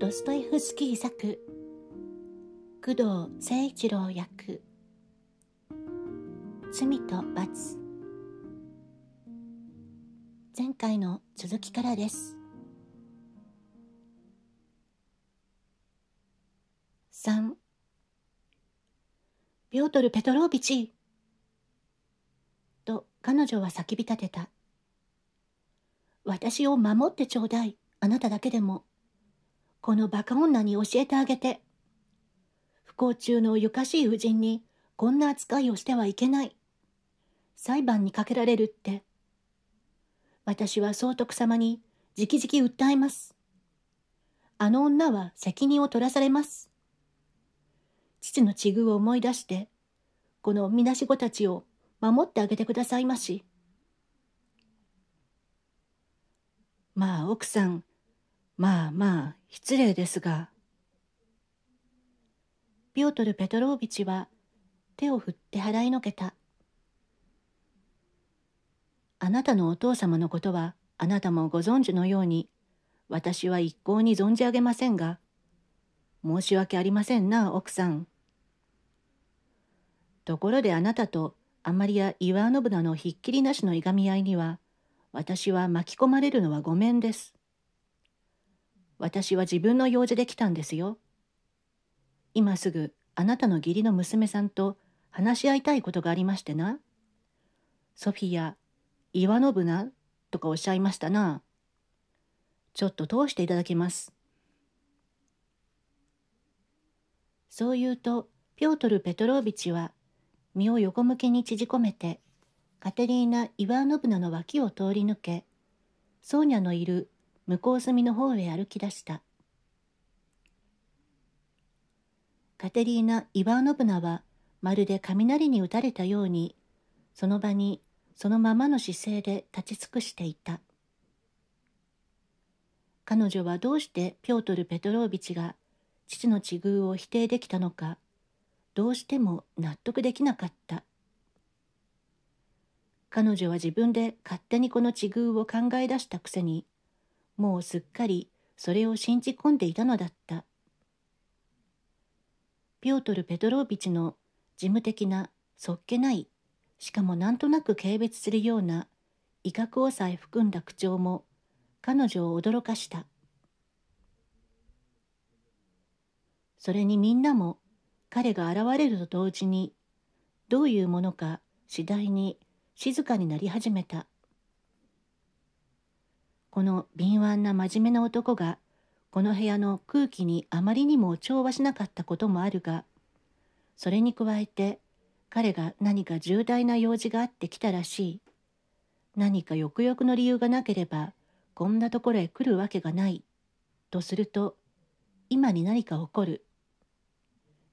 ドストエフスキー作工藤誠一郎役罪と罰前回の続きからです3ピョートル・ペトロービチと彼女は叫び立てた私を守ってちょうだいあなただけでもこのバカ女に教えてあげて。不幸中のゆかしい夫人にこんな扱いをしてはいけない。裁判にかけられるって。私は総督様に直々訴えます。あの女は責任を取らされます。父の地遇を思い出して、このみなし子たちを守ってあげてくださいまし。まあ奥さん、まあまあ、失礼ですが。ピオトル・ペトロービチは手を振って払いのけた。あなたのお父様のことはあなたもご存知のように、私は一向に存じ上げませんが、申し訳ありませんな、奥さん。ところであなたとあまりや岩信長のひっきりなしのいがみ合いには、私は巻き込まれるのはごめんです。私は自分の用事で来たんですよ。今すぐあなたの義理の娘さんと話し合いたいことがありましてな。ソフィア、岩信なとかおっしゃいましたな。ちょっと通していただきます。そう言うと、ピョートル・ペトロービチは、身を横向きに縮こめて、カテリーナ・イワーノブナの脇を通り抜け、ソーニャのいる向こう隅の方へ歩き出した。カテリーナ・イバーノブナはまるで雷に打たれたようにその場にそのままの姿勢で立ち尽くしていた彼女はどうしてピョートル・ペトロービチが父の地遇を否定できたのかどうしても納得できなかった彼女は自分で勝手にこの地遇を考え出したくせにもうすっかりそれを信じ込んでいたのだった。ピョートル・ペトローヴィチの事務的なそっけない、しかもなんとなく軽蔑するような威嚇をさえ含んだ口調も彼女を驚かした。それにみんなも彼が現れると同時にどういうものか次第に静かになり始めた。この敏腕な真面目な男がこの部屋の空気にあまりにも調和しなかったこともあるがそれに加えて彼が何か重大な用事があって来たらしい何かよくよくの理由がなければこんなところへ来るわけがないとすると今に何か起こる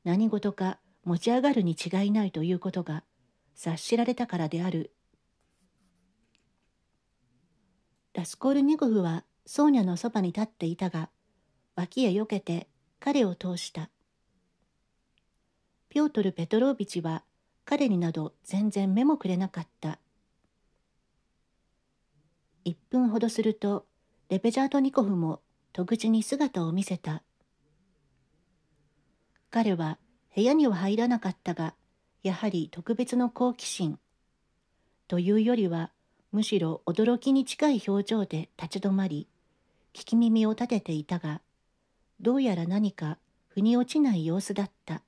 何事か持ち上がるに違いないということが察しられたからであるラスコールニコフはソーニャのそばに立っていたが、脇へ避けて彼を通した。ピョートル・ペトロービチは彼になど全然目もくれなかった。1分ほどすると、レペジャートニコフも戸口に姿を見せた。彼は部屋には入らなかったが、やはり特別の好奇心。というよりは、むしろ驚きに近い表情で立ち止まり聞き耳を立てていたがどうやら何か腑に落ちない様子だった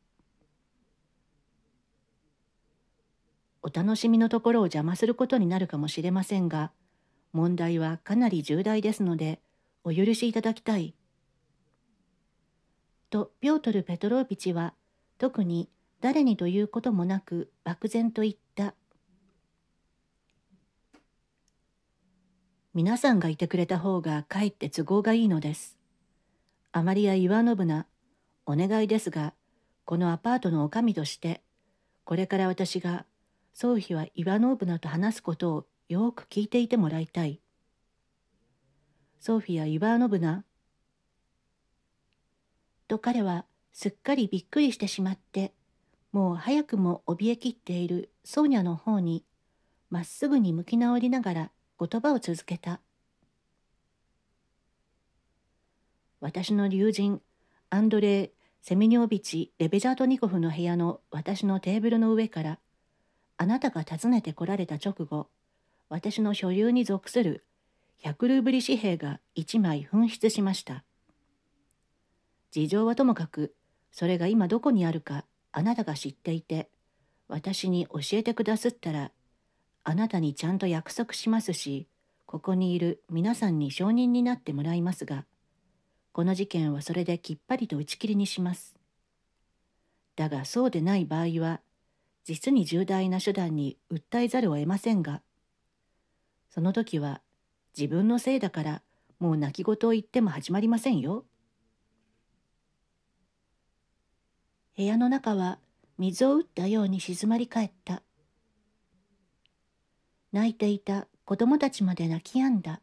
お楽しみのところを邪魔することになるかもしれませんが問題はかなり重大ですのでお許しいただきたい。とピョートル・ペトロービチは特に誰にということもなく漠然と言った。皆さんがいてくれた方がかえって都合がいいのです。あまりや岩信な、お願いですが、このアパートの女将として、これから私が、ソフィは岩信なと話すことをよく聞いていてもらいたい。ソフィア・イ信ーナ。と彼はすっかりびっくりしてしまって、もう早くも怯えきっているソーニャの方に、まっすぐに向き直りながら言葉を続けた私の友人アンドレイ・セミニョービチ・レベジャートニコフの部屋の私のテーブルの上からあなたが訪ねてこられた直後私の所有に属する100ルーブリ紙幣が1枚紛失しました事情はともかくそれが今どこにあるかあなたが知っていて私に教えてくだすったらあなたにちゃんと約束しますし、ここにいる皆さんに証人になってもらいますが、この事件はそれできっぱりと打ち切りにします。だがそうでない場合は、実に重大な手段に訴えざるを得ませんが、その時は自分のせいだからもう泣き言を言っても始まりませんよ。部屋の中は水を打ったように静まり返った。泣いていた子供たちまで泣き止んだ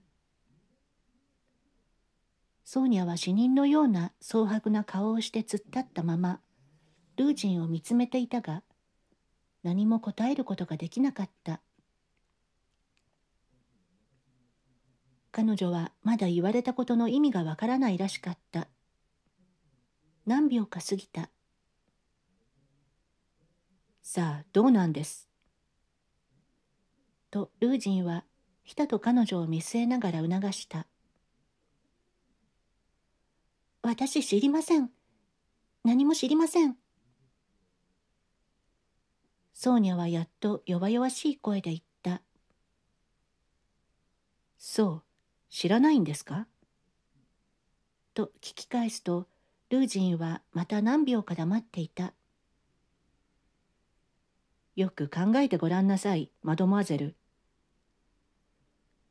ソーニャは死人のような蒼白な顔をして突っ立ったままルージンを見つめていたが何も答えることができなかった彼女はまだ言われたことの意味がわからないらしかった何秒か過ぎたさあどうなんですとルージンはヒと彼女を見据えながら促した。私知りません。何も知りません。ソーニャはやっと弱々しい声で言った。そう、知らないんですかと聞き返すと、ルージンはまた何秒か黙っていた。よく考えてごらんなさい、マドモアゼル。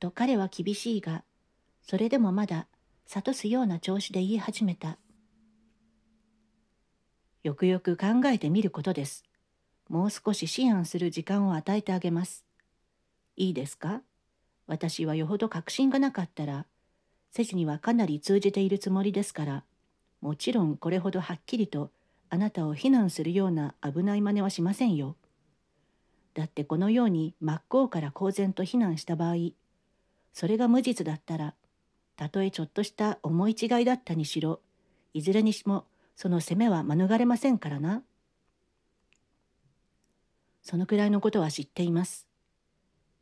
と彼は厳しいが、それでもまだ諭すような調子で言い始めた。よくよく考えてみることです。もう少し思案する時間を与えてあげます。いいですか私はよほど確信がなかったら、筋にはかなり通じているつもりですから、もちろんこれほどはっきりとあなたを非難するような危ない真似はしませんよ。だってこのように真っ向から公然と非難した場合、それが無実だったらたとえちょっとした思い違いだったにしろいずれにしもその責めは免れませんからなそのくらいのことは知っています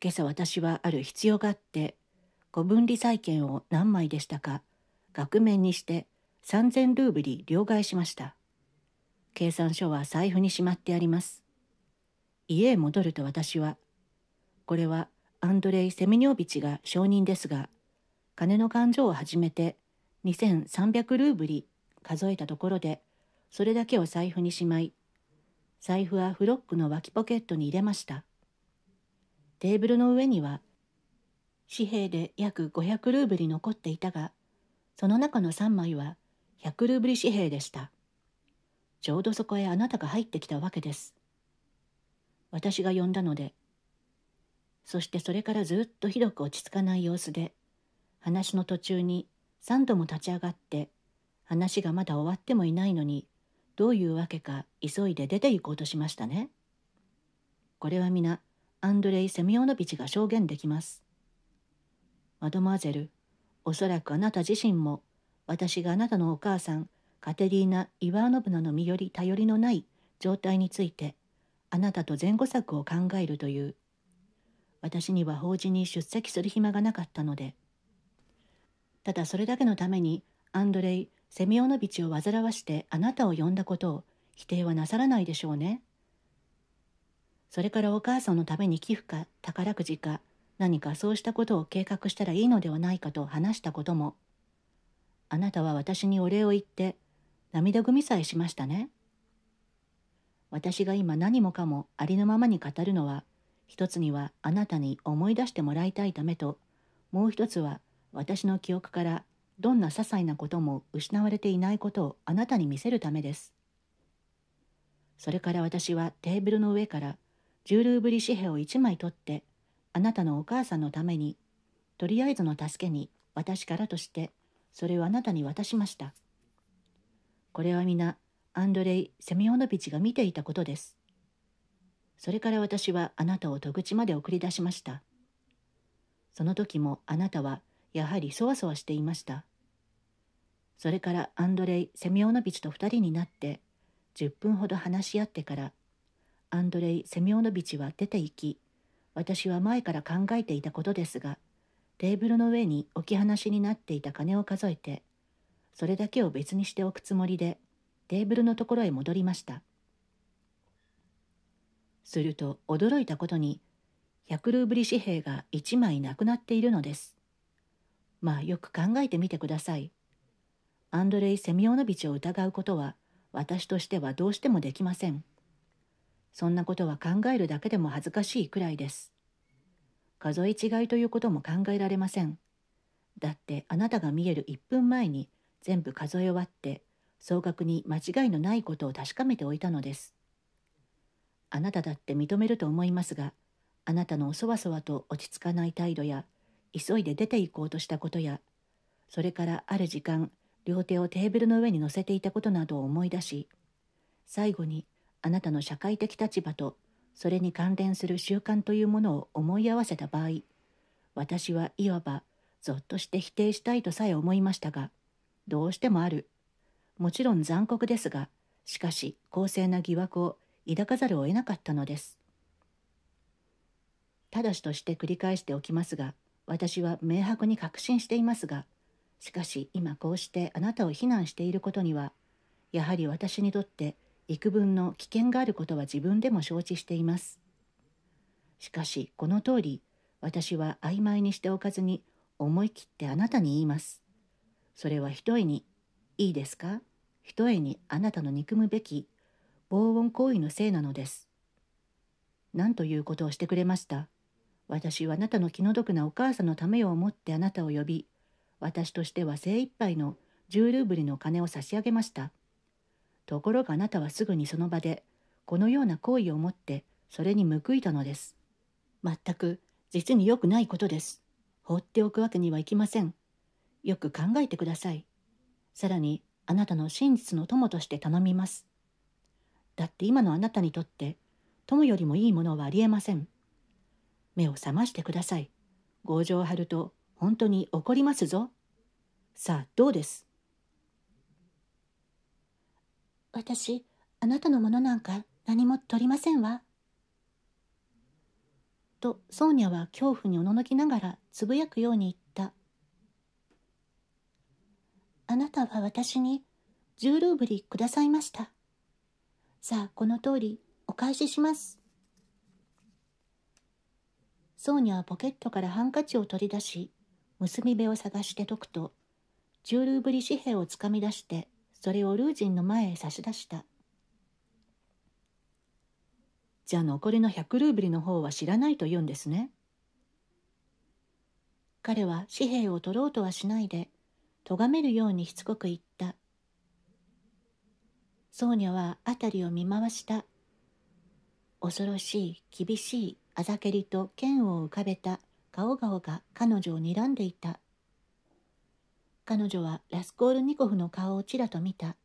今朝私はある必要があってご分離債券を何枚でしたか額面にして3,000ルーブリ両替しました計算書は財布にしまってあります家へ戻ると私はこれはアンドレイ・セミニョービチが証人ですが、金の勘定を始めて2300ルーブリ数えたところで、それだけを財布にしまい、財布はフロックの脇ポケットに入れました。テーブルの上には、紙幣で約500ルーブリ残っていたが、その中の3枚は100ルーブリ紙幣でした。ちょうどそこへあなたが入ってきたわけです。私が呼んだので、そしてそれからずっとひどく落ち着かない様子で話の途中に3度も立ち上がって話がまだ終わってもいないのにどういうわけか急いで出て行こうとしましたね。これは皆アンドレイ・セミオノビチが証言できます。マドモアゼル、おそらくあなた自身も私があなたのお母さんカテリーナ・イワーノブナの身より頼りのない状態についてあなたと前後策を考えるという私には法事に出席する暇がなかったのでただそれだけのためにアンドレイ・セミオノビチを煩わしてあなたを呼んだことを否定はなさらないでしょうね。それからお母さんのために寄付か宝くじか何かそうしたことを計画したらいいのではないかと話したこともあなたは私にお礼を言って涙ぐみさえしましたね。私が今何もかもありのままに語るのは一つにはあなたに思い出してもらいたいためともう一つは私の記憶からどんな些細なことも失われていないことをあなたに見せるためです。それから私はテーブルの上からュールーブリ紙幣を1枚取ってあなたのお母さんのためにとりあえずの助けに私からとしてそれをあなたに渡しました。これは皆アンドレイ・セミオノビチが見ていたことです。それから私はあなたを戸口まで送り出しました。その時もあなたはやはりそわそわしていました。それからアンドレイ・セミオノビチと2人になって10分ほど話し合ってからアンドレイ・セミオノビチは出て行き私は前から考えていたことですがテーブルの上に置き話になっていた金を数えてそれだけを別にしておくつもりでテーブルのところへ戻りましたすると驚いたことに100ルーブリ紙幣が1枚なくなっているのです。まあよく考えてみてください。アンドレイ・セミオノビチを疑うことは私としてはどうしてもできません。そんなことは考えるだけでも恥ずかしいくらいです。数え違いということも考えられません。だってあなたが見える1分前に全部数え終わって総額に間違いのないことを確かめておいたのです。あなただって認めると思いますが、あなたのそわそわと落ち着かない態度や、急いで出て行こうとしたことや、それからある時間、両手をテーブルの上に乗せていたことなどを思い出し、最後にあなたの社会的立場と、それに関連する習慣というものを思い合わせた場合、私はいわば、ぞっとして否定したいとさえ思いましたが、どうしてもある。もちろん残酷ですが、しかし、公正な疑惑を抱かざるを得なかったのです。ただしとして繰り返しておきますが、私は明白に確信していますが、しかし今こうしてあなたを非難していることには、やはり私にとって幾分の危険があることは自分でも承知しています。しかしこの通り、私は曖昧にしておかずに思い切ってあなたに言います。それはひとえに、いいですかひとえにあなたの憎むべき防音行為のせいなのです。何ということをしてくれました私はあなたの気の毒なお母さんのためを思ってあなたを呼び、私としては精一杯の10ルーブルの金を差し上げました。ところがあなたはすぐにその場で、このような行為をもって、それに報いたのです。全く、実に良くないことです。放っておくわけにはいきません。よく考えてください。さらに、あなたの真実の友として頼みます。だって今のあなたにとって友よりもいいものはありえません。目を覚ましてください。強情を張ると本当に怒りますぞ。さあどうです私あなたのものなんか何も取りませんわ。とソーニャは恐怖におののきながらつぶやくように言った「あなたは私に10ルーブリくださいました」さあ、この通り、お返しします。ソーニャはポケットからハンカチを取り出し、結び目を探して解くと、十ルーブリ紙幣をつかみ出して、それをルージンの前へ差し出した。じゃあ残りの100ルーブリの方は知らないと言うんですね。彼は紙幣を取ろうとはしないで、咎めるようにしつこく言った。僧侶は辺りを見回した。恐ろしい、厳しい、あざけりと剣を浮かべた顔顔が彼女を睨んでいた。彼女はラスコールニコフの顔をちらと見た。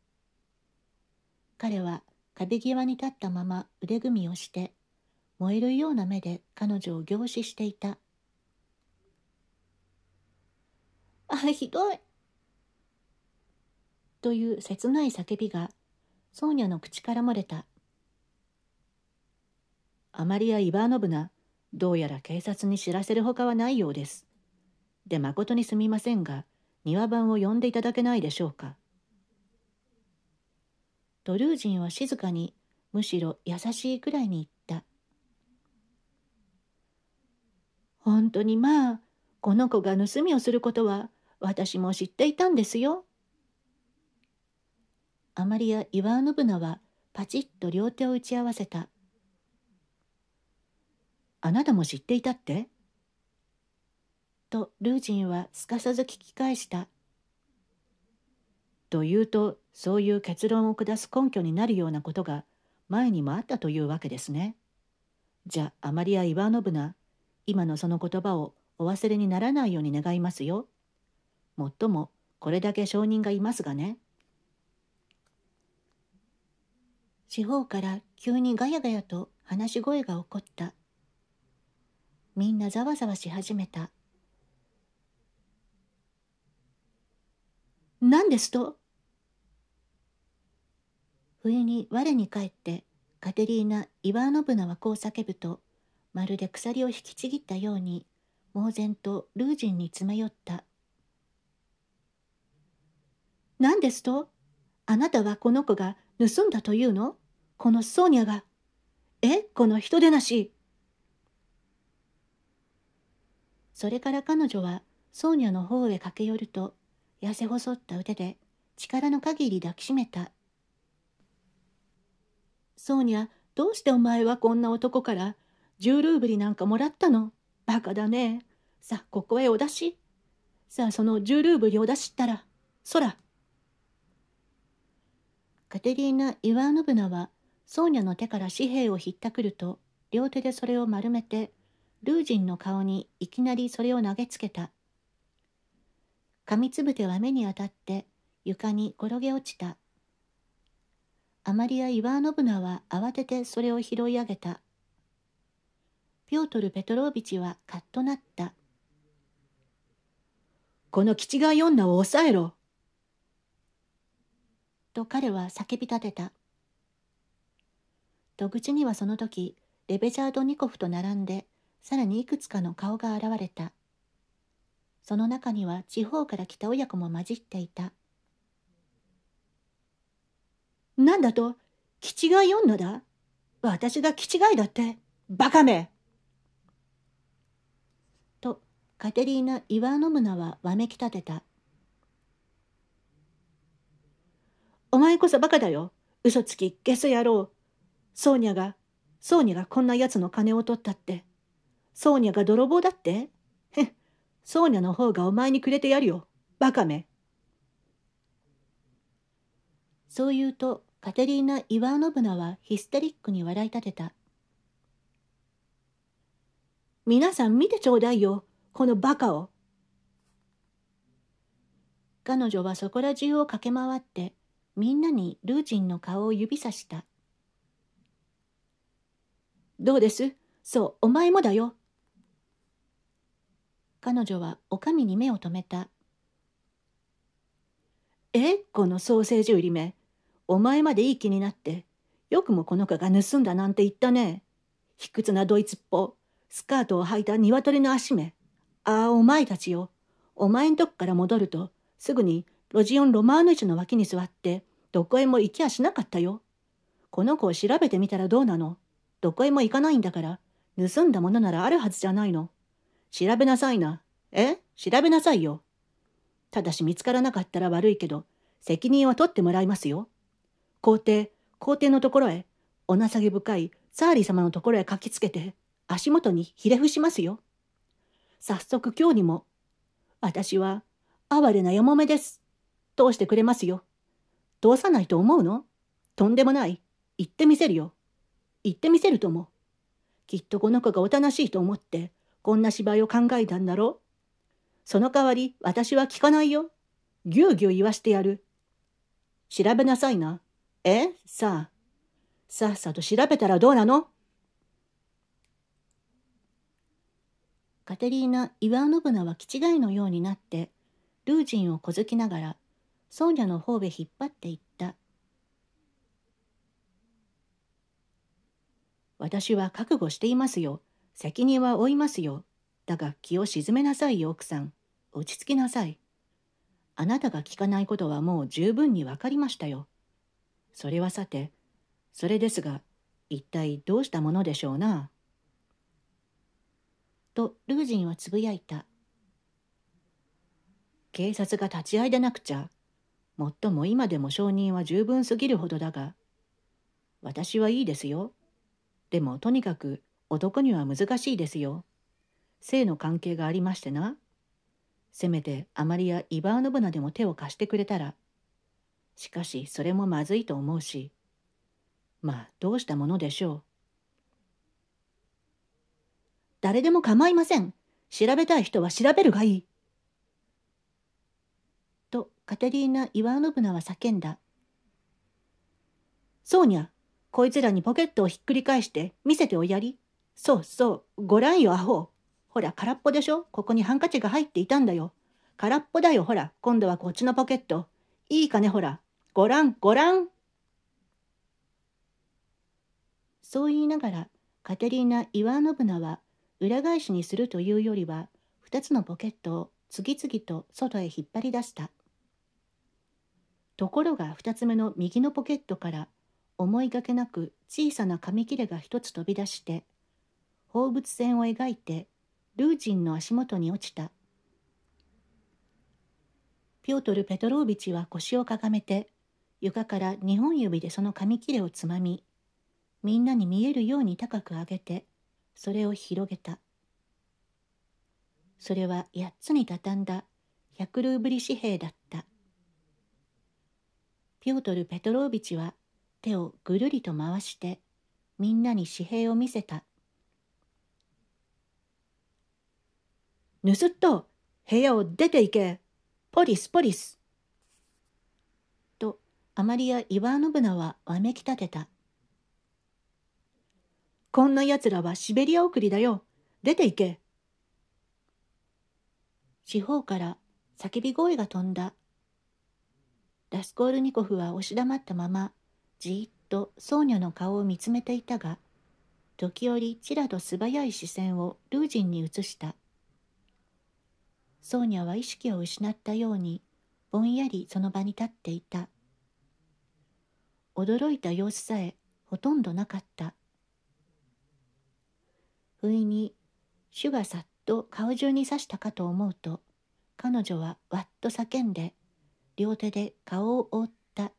彼は壁際に立ったまま腕組みをして、燃えるような目で彼女を凝視していた。あ、ひどいという切ない叫びがソーニャの口から漏れた。アマリア・イバーノブナ、どうやら警察に知らせるほかはないようです。で、誠にすみませんが、庭番を呼んでいただけないでしょうか。ドルージンは静かに、むしろ優しいくらいに言った。本当にまあ、この子が盗みをすることは、私も知っていたんですよ。アマリア・イワーブナはパチッと両手を打ち合わせた。あなたも知っていたってとルージンはすかさず聞き返した。というとそういう結論を下す根拠になるようなことが前にもあったというわけですね。じゃあアマリア・イワーノブナ今のその言葉をお忘れにならないように願いますよ。もっともこれだけ証人がいますがね。四方から急にガヤガヤと話し声が起こった。みんなざわざわし始めた。何ですと不意に我に返ってカテリーナ・イワーノブナはこう叫ぶとまるで鎖を引きちぎったように猛然とルージンに詰め寄った「何ですとあなたはこの子が盗んだというのこのソーニャが。えこの人でなし。それから彼女はソーニャの方へ駆け寄ると、痩せ細った腕で力の限り抱きしめた。ソーニャ、どうしてお前はこんな男から10ルーブリなんかもらったのバカだね。さあ、ここへお出し。さあ、その10ルーブリを出したら、そら。カテリーナ・イワーノブナはソーニャの手から紙幣をひったくると両手でそれを丸めてルージンの顔にいきなりそれを投げつけた噛みつぶては目に当たって床に転げ落ちたアマリア・イワーノブナは慌ててそれを拾い上げたピョートル・ペトロービチはカッとなったこの気違い女を抑えろと彼は叫び立てた。戸口にはその時、レベジャード・ニコフと並んで、さらにいくつかの顔が現れた。その中には地方から来た親子も混じっていた。なんだと、気違い女だ私が気違いだって、バカめと、カテリーナ・イワーノムナはわめき立てた。お前こそバカだよ。嘘つき、ゲス野郎。ソーニャが、ソーニャがこんな奴の金を取ったって。ソーニャが泥棒だってへっ、ソーニャの方がお前にくれてやるよ。バカめ。そう言うと、カテリーナ・イワーノブナはヒステリックに笑い立てた。皆さん見てちょうだいよ、このバカを。彼女はそこら中を駆け回って、みんなにルーチンの顔を指さした。どうですそう、お前もだよ。彼女はおかみに目を留めた。えこのソーセージ売り目。お前までいい気になって。よくもこの子が盗んだなんて言ったね。卑屈なドイツっぽ。スカートを履いた鶏の足目。ああ、お前たちよ。お前んとこから戻ると、すぐにロジオン・ロマーヌイチの脇に座ってどこへも行きやしなかったよ。この子を調べてみたらどうなのどこへも行かないんだから盗んだものならあるはずじゃないの。調べなさいな。え調べなさいよ。ただし見つからなかったら悪いけど責任は取ってもらいますよ。皇帝、皇帝のところへ、お情け深いサーリー様のところへ駆きつけて、足元にひれ伏しますよ。早速今日にも、私は、哀れなよもめです。通してくれますよ。通さないと思うのとんでもない。言ってみせるよ。言ってみせるとも。きっとこの子がおとなしいと思って、こんな芝居を考えたんだろう。その代わり、私は聞かないよ。ぎゅうぎゅう言わしてやる。調べなさいな。えさあ。さっさと調べたらどうなのカテリーナ・イワーノブナは気違いのようになって、ルージンを小づきながらソーニャの方へ引っ張っていった私は覚悟していますよ責任は負いますよだが気を沈めなさいよ奥さん落ち着きなさいあなたが聞かないことはもう十分に分かりましたよそれはさてそれですが一体どうしたものでしょうなとルージンはつぶやいた警察が立ち会いでなくちゃもっとも今でも証人は十分すぎるほどだが、私はいいですよ。でもとにかく男には難しいですよ。性の関係がありましてな。せめてあまりやイバーノブナでも手を貸してくれたら。しかしそれもまずいと思うし。まあどうしたものでしょう。誰でも構いません。調べたい人は調べるがいい。カテリーナ・イワノブナは叫んだ。そうにゃ、こいつらにポケットをひっくり返して見せておやり。そうそう、ごらんよ、アホ。ほら、空っぽでしょここにハンカチが入っていたんだよ。空っぽだよ、ほら。今度はこっちのポケット。いいかね、ほら。ごらん、ごらん。そう言いながら、カテリーナ・イワノブナは、裏返しにするというよりは、2つのポケットを次々と外へ引っ張り出した。ところが2つ目の右のポケットから思いがけなく小さな紙切れが一つ飛び出して放物線を描いてルージンの足元に落ちたピョートル・ペトロービチは腰をかがめて床から2本指でその紙切れをつまみみんなに見えるように高く上げてそれを広げたそれは8つに畳んだ100ルーブリ紙幣だっピョートル・ペトロービチは手をぐるりと回してみんなに紙幣を見せた。盗っと部屋を出て行けポリスポリスとアマリア・イバーノブナはわめき立てた。こんな奴らはシベリア送りだよ出て行け四方から叫び声が飛んだラスコールニコフは押し黙ったままじっと僧侶の顔を見つめていたが時折ちらと素早い視線をルージンに移したソーニャは意識を失ったようにぼんやりその場に立っていた驚いた様子さえほとんどなかった不意に主がさっと顔中に刺したかと思うと彼女はわっと叫んで両手で顔を覆った。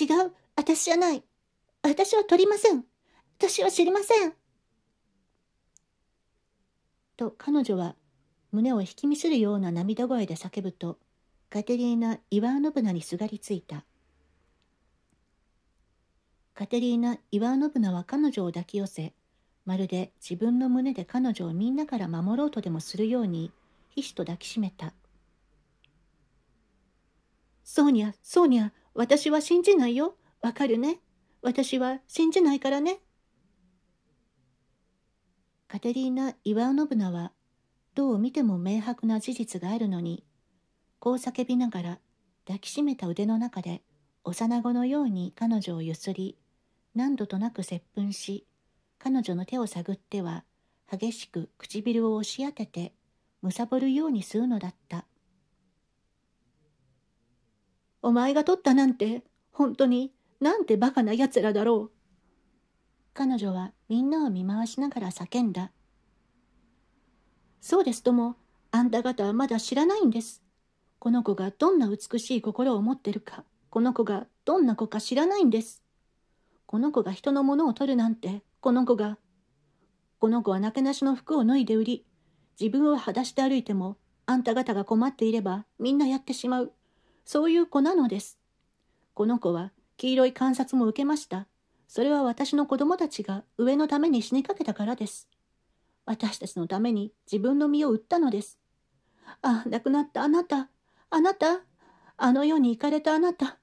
違う私じゃない私は取りません私は知りませんと彼女は胸を引き見せるような涙声で叫ぶとカテリーナ・イワーノブナにすがりついたカテリーナ・イワーノブナは彼女を抱き寄せまるで自分の胸で彼女をみんなから守ろうとでもするようにひしと抱きしめたソーニャ、ソーニャ、私は信じないよ。わかるね。私は信じないからね。カテリーナ・イワノブナは、どう見ても明白な事実があるのに、こう叫びながら抱きしめた腕の中で幼子のように彼女をゆすり、何度となく接吻し、彼女の手を探っては、激しく唇を押し当てて、むさぼるように吸うのだった。お前が取ったなんて、本当に、なんてバカな奴らだろう。彼女はみんなを見回しながら叫んだ。そうですとも、あんた方はまだ知らないんです。この子がどんな美しい心を持ってるか、この子がどんな子か知らないんです。この子が人のものを取るなんて、この子が。この子はなけなしの服を脱いで売り、自分を裸足で歩いても、あんた方が困っていればみんなやってしまう。そういう子なのです。この子は黄色い観察も受けました。それは私の子供たちが上のために死にかけたからです。私たちのために自分の身を売ったのです。あ、亡くなったあなた、あなた、あの世に行かれたあなた、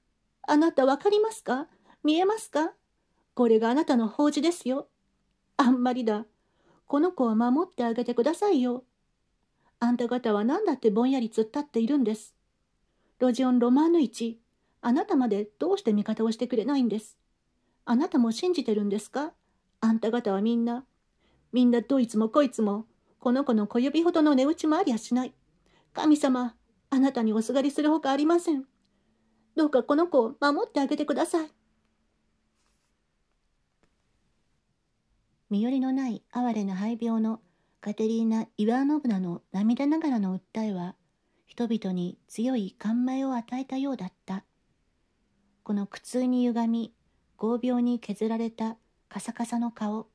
あなたわかりますか見えますかこれがあなたの法事ですよ。あんまりだ。この子を守ってあげてくださいよ。あんた方は何だってぼんやり突っ立っているんです。ロジオン・ロマンヌ一あなたまでどうして味方をしてくれないんですあなたも信じてるんですかあんた方はみんな。みんなどいつもこいつも、この子の小指ほどの値打ちもありゃしない。神様、あなたにおすがりするほかありません。どうかこの子を守ってあげてください。身寄りのない哀れな肺病のカテリーナ・イワーノブナの涙ながらの訴えは、人々に強い感銘を与えたようだった。この苦痛に歪み、剛病に削られたカサカサの顔、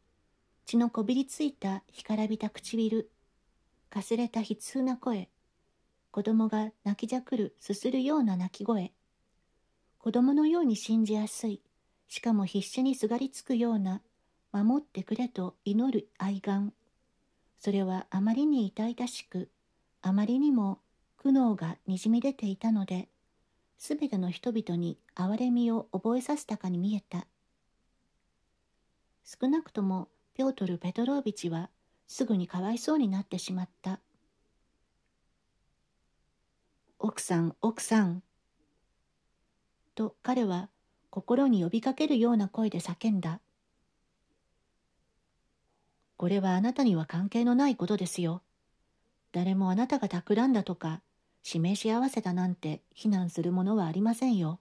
血のこびりついた干からびた唇、かすれた悲痛な声、子供が泣きじゃくるすするような泣き声、子供のように信じやすい、しかも必死にすがりつくような、守ってくれと祈る愛願。それはあまりに痛々しく、あまりにも苦悩がにじみ出ていたので、すべての人々に憐れみを覚えさせたかに見えた。少なくともピョートル・ペトロービチはすぐにかわいそうになってしまった。奥さん、奥さん。と彼は心に呼びかけるような声で叫んだ。これはあなたには関係のないことですよ。誰もあなたが企んだとか示し合わせたなんて非難するものはありませんよ。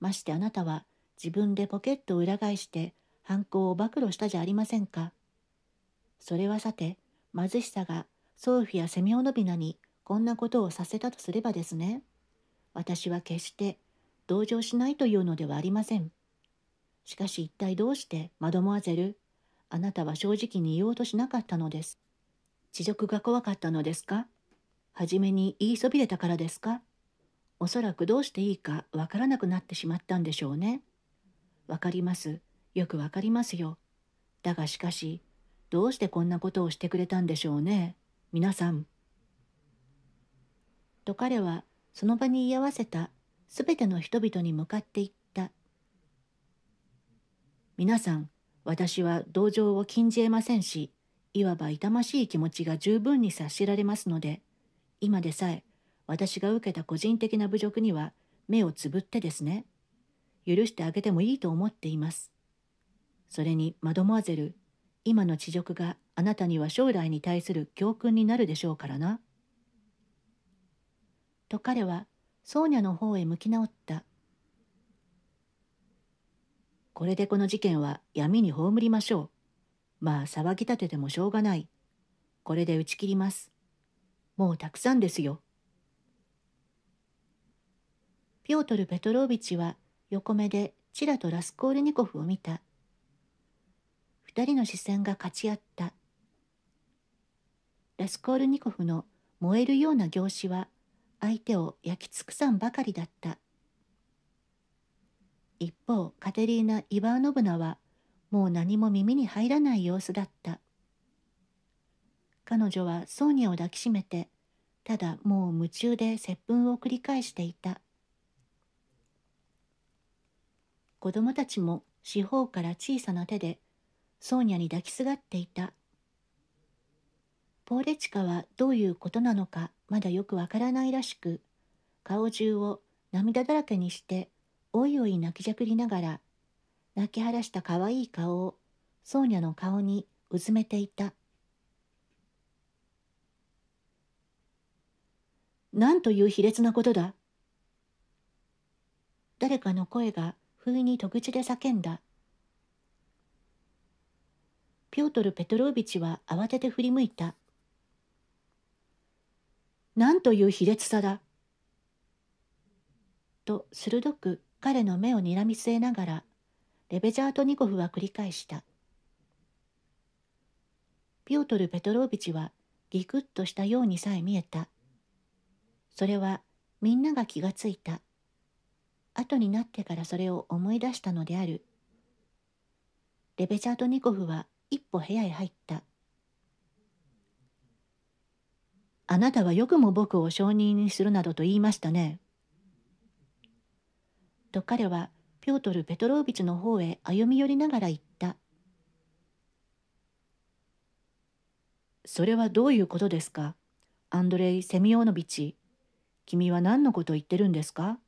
ましてあなたは自分でポケットを裏返して犯行を暴露したじゃありませんか。それはさて、貧しさがソフィア・セミオノビナにこんなことをさせたとすればですね、私は決して同情しないというのではありません。しかし一体どうしてマドモアゼル、あなたは正直に言おうとしなかったのです。恥辱が怖かったのですか初めに言いそびれたからですかおそらくどうしていいかわからなくなってしまったんでしょうね。わかります。よくわかりますよ。だがしかし、どうしてこんなことをしてくれたんでしょうね。皆さん。と彼はその場に居合わせたすべての人々に向かって言った。皆さん、私は同情を禁じ得ませんし、いわば痛ましい気持ちが十分に察しられますので、今でさえ私が受けた個人的な侮辱には目をつぶってですね許してあげてもいいと思っていますそれにマドモアゼル今の恥辱があなたには将来に対する教訓になるでしょうからなと彼はソーニャの方へ向き直ったこれでこの事件は闇に葬りましょうまあ騒ぎ立ててもしょうがないこれで打ち切りますもうたくさんですよ。ピョートル・ペトロービチは横目でチラとラスコールニコフを見た。二人の視線が勝ち合った。ラスコールニコフの燃えるような凝視は相手を焼き尽くさんばかりだった。一方、カテリーナ・イバーノブナはもう何も耳に入らない様子だった。彼女はソーニャを抱きしめてただもう夢中で接吻を繰り返していた子供たちも四方から小さな手でソーニャに抱きすがっていたポーレチカはどういうことなのかまだよくわからないらしく顔中を涙だらけにしておいおい泣きじゃくりながら泣き晴らしたかわいい顔をソーニャの顔にうずめていた。何という卑劣なことだ誰かの声が不意に戸口で叫んだピョートル・ペトロービチは慌てて振り向いた何という卑劣さだと鋭く彼の目をにらみ据えながらレベジャートニコフは繰り返したピョートル・ペトロービチはギクッとしたようにさえ見えたそれはみんなが気がついた。後になってからそれを思い出したのである。レベチャートニコフは一歩部屋へ入った。あなたはよくも僕を証人にするなどと言いましたね。と彼はピョートル・ペトロービチの方へ歩み寄りながら言った。それはどういうことですかアンドレイ・セミオーノビチ。君は何のこと言ってるんですか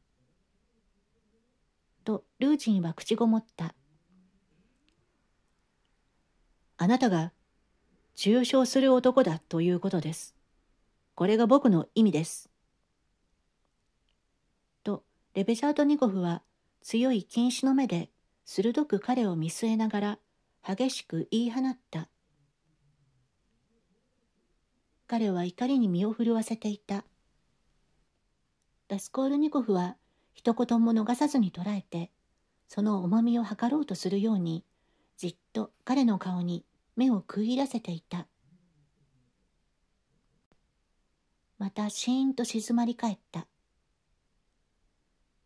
とルージンは口ごもった。あなたが中傷する男だということです。これが僕の意味です。と、レベジャートニコフは強い禁止の目で鋭く彼を見据えながら激しく言い放った。彼は怒りに身を震わせていた。スコールニコフは一言も逃さずに捉えてその重みを測ろうとするようにじっと彼の顔に目を食い入らせていたまたシーンと静まり返った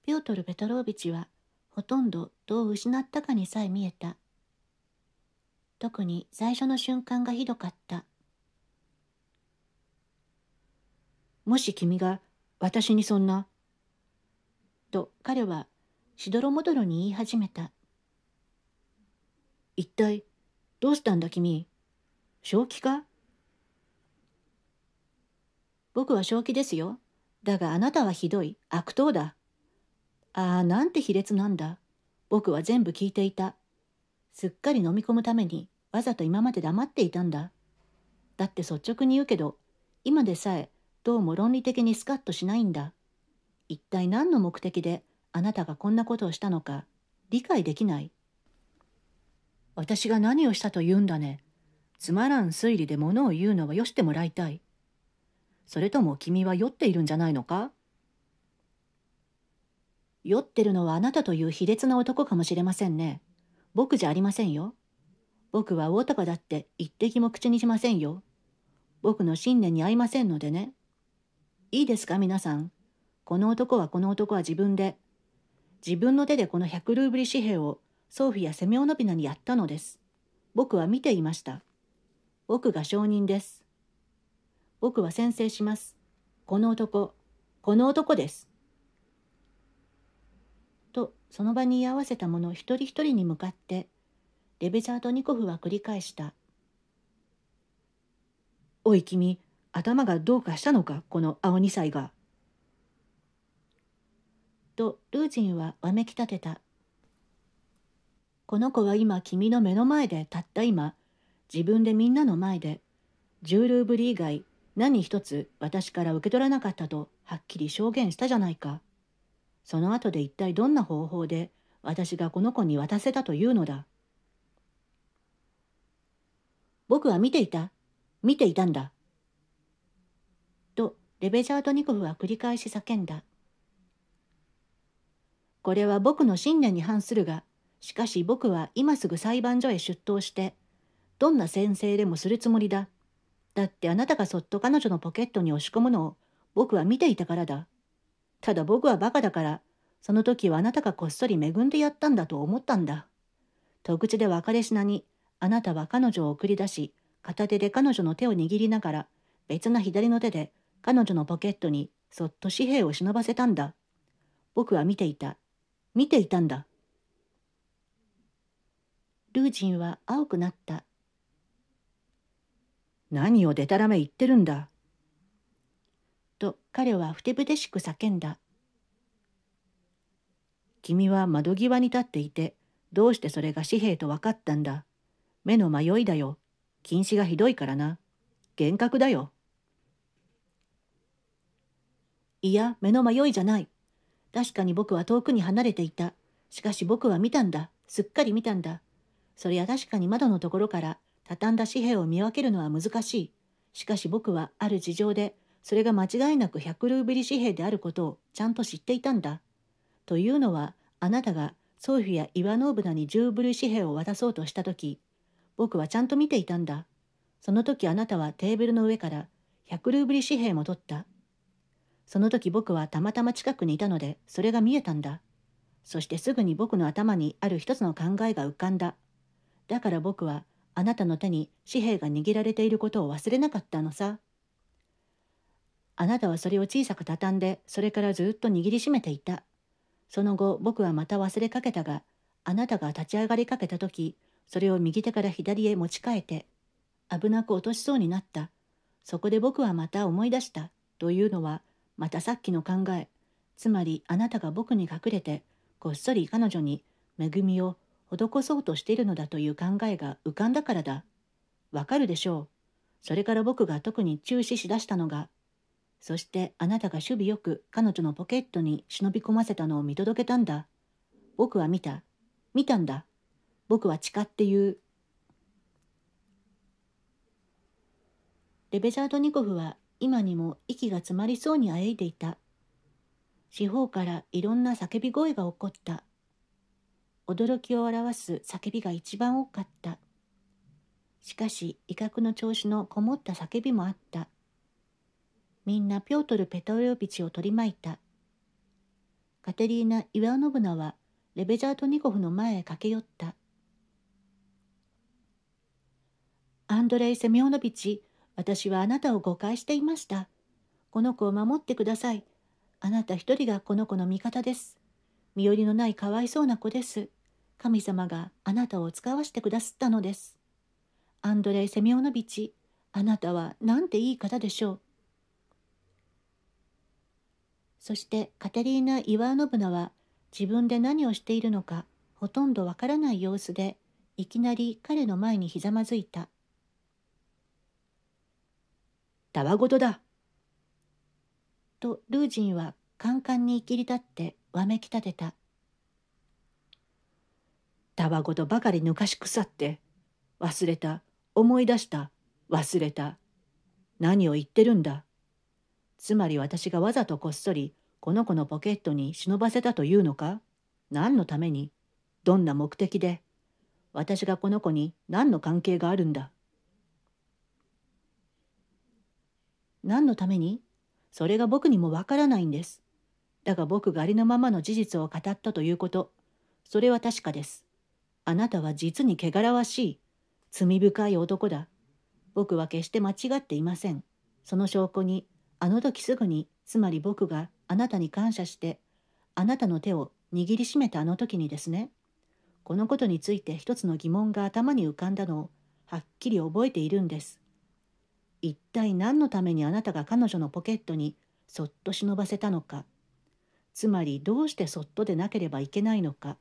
ピョートル・ペトロービチはほとんどどう失ったかにさえ見えた特に最初の瞬間がひどかったもし君が私にそんな。と彼はしどろもどろに言い始めた。一体どうしたんだ君。正気か僕は正気ですよ。だがあなたはひどい。悪党だ。ああ、なんて卑劣なんだ。僕は全部聞いていた。すっかり飲み込むためにわざと今まで黙っていたんだ。だって率直に言うけど、今でさえどうも論理的にスカッとしないんだ。一体何の目的であなたがこんなことをしたのか理解できない。私が何をしたと言うんだね。つまらん推理で物を言うのはよしてもらいたい。それとも君は酔っているんじゃないのか酔ってるのはあなたという卑劣な男かもしれませんね。僕じゃありませんよ。僕は大高だって一滴も口にしませんよ。僕の信念に合いませんのでね。いいですか皆さん。この男はこの男は自分で。自分の手でこの100ルーブリ紙幣をソフィア・セミオノピナにやったのです。僕は見ていました。僕が証人です。僕は宣誓します。この男、この男です。と、その場に居合わせた者一人一人に向かって、レベャートニコフは繰り返した。おい君、頭がどうかしたのかこの青二歳が。とルージンはわめきたてた。この子は今君の目の前でたった今自分でみんなの前で10ルーブリ以外何一つ私から受け取らなかったとはっきり証言したじゃないか。その後で一体どんな方法で私がこの子に渡せたというのだ。僕は見ていた。見ていたんだ。レベジャードニコフは繰り返し叫んだ。これは僕の信念に反するが、しかし僕は今すぐ裁判所へ出頭して、どんな先生でもするつもりだ。だってあなたがそっと彼女のポケットに押し込むのを僕は見ていたからだ。ただ僕はバカだから、その時はあなたがこっそり恵んでやったんだと思ったんだ。特口で別れ品に、あなたは彼女を送り出し、片手で彼女の手を握りながら、別な左の手で彼女のポケットにそっと紙幣を忍ばせたんだ。僕は見ていた。見ていたんだ。ルージンは青くなった。何をでたらめ言ってるんだ。と彼はふてぶてしく叫んだ。君は窓際に立っていて、どうしてそれが紙幣と分かったんだ。目の迷いだよ。近視がひどいからな。幻覚だよ。いや、目の迷いじゃない。確かに僕は遠くに離れていた。しかし僕は見たんだ。すっかり見たんだ。そりゃ確かに窓のところから畳んだ紙幣を見分けるのは難しい。しかし僕はある事情で、それが間違いなく100ルーブリ紙幣であることをちゃんと知っていたんだ。というのは、あなたがソフィア・イワノーブナに10ブル紙幣を渡そうとした時、僕はちゃんと見ていたんだ。その時あなたはテーブルの上から100ルーブリ紙幣も取った。その時僕はたまたま近くにいたので、それが見えたんだ。そしてすぐに僕の頭にある一つの考えが浮かんだ。だから僕は、あなたの手に紙幣が握られていることを忘れなかったのさ。あなたはそれを小さく畳んで、それからずっと握りしめていた。その後、僕はまた忘れかけたが、あなたが立ち上がりかけた時、それを右手から左へ持ち替えて、危なく落としそうになった。そこで僕はまた思い出した。というのは、またさっきの考えつまりあなたが僕に隠れてこっそり彼女に恵みを施そうとしているのだという考えが浮かんだからだわかるでしょうそれから僕が特に注視しだしたのがそしてあなたが守備よく彼女のポケットに忍び込ませたのを見届けたんだ僕は見た見たんだ僕は誓って言うレベジャード・ニコフは今にも息が詰まりそうにあえいでいた。四方からいろんな叫び声が起こった。驚きを表す叫びが一番多かった。しかし威嚇の調子のこもった叫びもあった。みんなピョートル・ペトロビチを取り巻いた。カテリーナ・イワノブナはレベジャートニコフの前へ駆け寄った。アンドレイ・セミオノビチ、私はあなたを誤解していました。この子を守ってください。あなた一人がこの子の味方です。身寄りのないかわいそうな子です。神様があなたを使わしてくだすったのです。アンドレイ・セミオノビチ、あなたはなんていい方でしょう。そしてカテリーナ・イワーノブナは自分で何をしているのかほとんどわからない様子でいきなり彼の前にひざまずいた。たわごとだ。とルージンはカンカンにいきり立ってわめき立てた。たわごとばかりぬかし腐って忘れた思い出した忘れた何を言ってるんだつまり私がわざとこっそりこの子のポケットに忍ばせたというのか何のためにどんな目的で私がこの子に何の関係があるんだ何のためにそれが僕にもわからないんです。だが僕がありのままの事実を語ったということ。それは確かです。あなたは実に汚らわしい。罪深い男だ。僕は決して間違っていません。その証拠に、あの時すぐに、つまり僕があなたに感謝して、あなたの手を握りしめたあの時にですね。このことについて一つの疑問が頭に浮かんだのをはっきり覚えているんです。一体何のためにあなたが彼女のポケットにそっと忍ばせたのかつまりどうしてそっとでなければいけないのか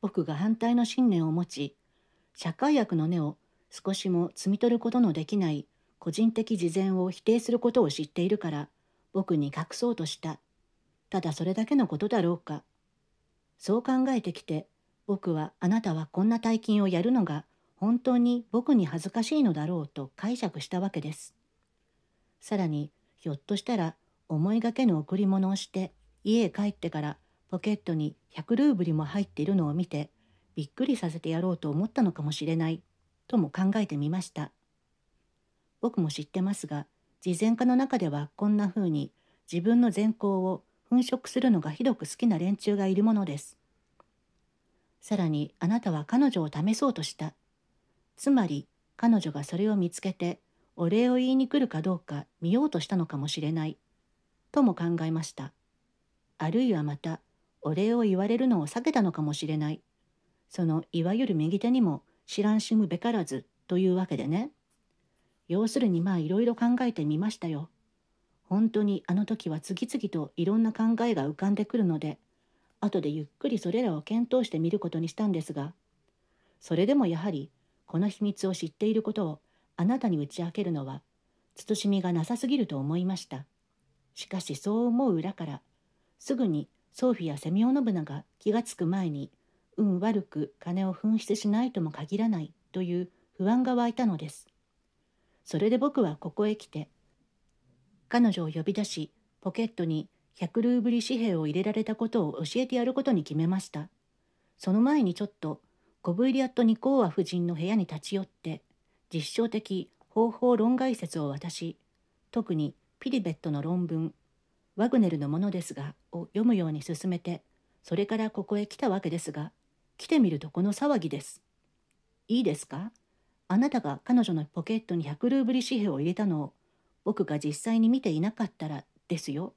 僕が反対の信念を持ち社会悪の根を少しも摘み取ることのできない個人的事前を否定することを知っているから僕に隠そうとしたただそれだけのことだろうかそう考えてきて僕はあなたはこんな大金をやるのが本当に僕に恥ずかしいのだろうと解釈したわけです。さらにひょっとしたら思いがけぬ贈り物をして家へ帰ってからポケットに100ルーブルも入っているのを見てびっくりさせてやろうと思ったのかもしれないとも考えてみました。僕も知ってますが慈善家の中ではこんな風に自分の善行を粉飾するのがひどく好きな連中がいるものです。さらにあなたは彼女を試そうとした。つまり彼女がそれを見つけてお礼を言いに来るかどうか見ようとしたのかもしれないとも考えましたあるいはまたお礼を言われるのを避けたのかもしれないそのいわゆる右手にも知らんしむべからずというわけでね要するにまあいろいろ考えてみましたよ本当にあの時は次々といろんな考えが浮かんでくるので後でゆっくりそれらを検討してみることにしたんですがそれでもやはりこの秘密を知っていることをあなたに打ち明けるのは慎みがなさすぎると思いました。しかしそう思う裏からすぐにソフィア・セミオノブナが気がつく前に運悪く金を紛失しないとも限らないという不安が湧いたのです。それで僕はここへ来て彼女を呼び出しポケットに100ルーブリ紙幣を入れられたことを教えてやることに決めました。その前にちょっとコブリアット・ニコーア夫人の部屋に立ち寄って実証的方法論外説を渡し特にピリベットの論文「ワグネルのものですが」を読むように進めてそれからここへ来たわけですが来てみるとこの騒ぎです。いいですかあなたが彼女のポケットに100ルーブリ紙幣を入れたのを僕が実際に見ていなかったらですよ。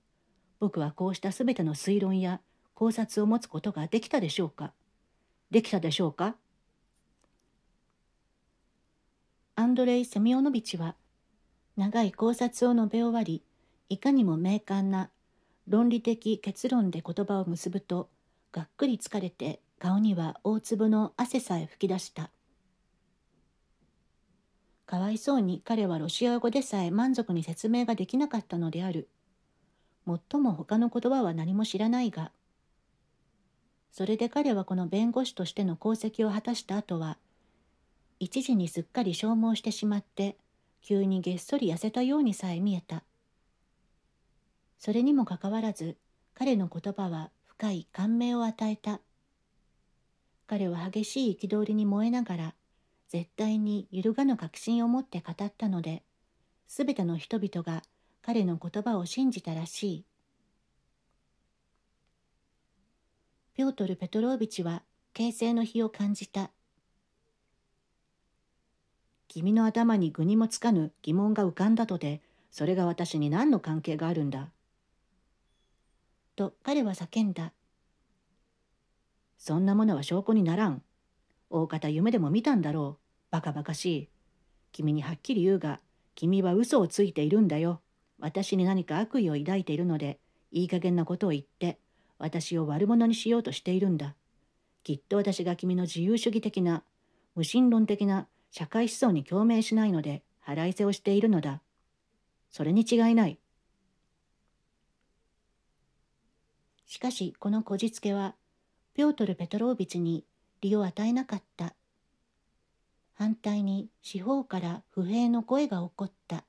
僕はこうした全ての推論や考察を持つことができたでしょうかできたでしょうかアンドレイ・セミオノビチは長い考察を述べ終わりいかにも明観な論理的結論で言葉を結ぶとがっくり疲れて顔には大粒の汗さえ噴き出したかわいそうに彼はロシア語でさえ満足に説明ができなかったのであるもっとも他の言葉は何も知らないがそれで彼はこの弁護士としての功績を果たした後は一時にすっかり消耗してしまって急にげっそり痩せたようにさえ見えたそれにもかかわらず彼の言葉は深い感銘を与えた彼は激しい憤りに燃えながら絶対に揺るがぬ確信を持って語ったので全ての人々が彼の言葉を信じたらしいピョートル・ペトロービチは形成の日を感じた。君の頭に具にもつかぬ疑問が浮かんだとで、それが私に何の関係があるんだ。と彼は叫んだ。そんなものは証拠にならん。大方夢でも見たんだろう。バカバカしい。君にはっきり言うが、君は嘘をついているんだよ。私に何か悪意を抱いているので、いい加減なことを言って。私を悪者にしようとしているんだ。きっと私が君の自由主義的な、無神論的な社会思想に共鳴しないので腹いせをしているのだ。それに違いない。しかしこのこじつけは、ピョートル・ペトロービチに利を与えなかった。反対に四方から不平の声が起こった。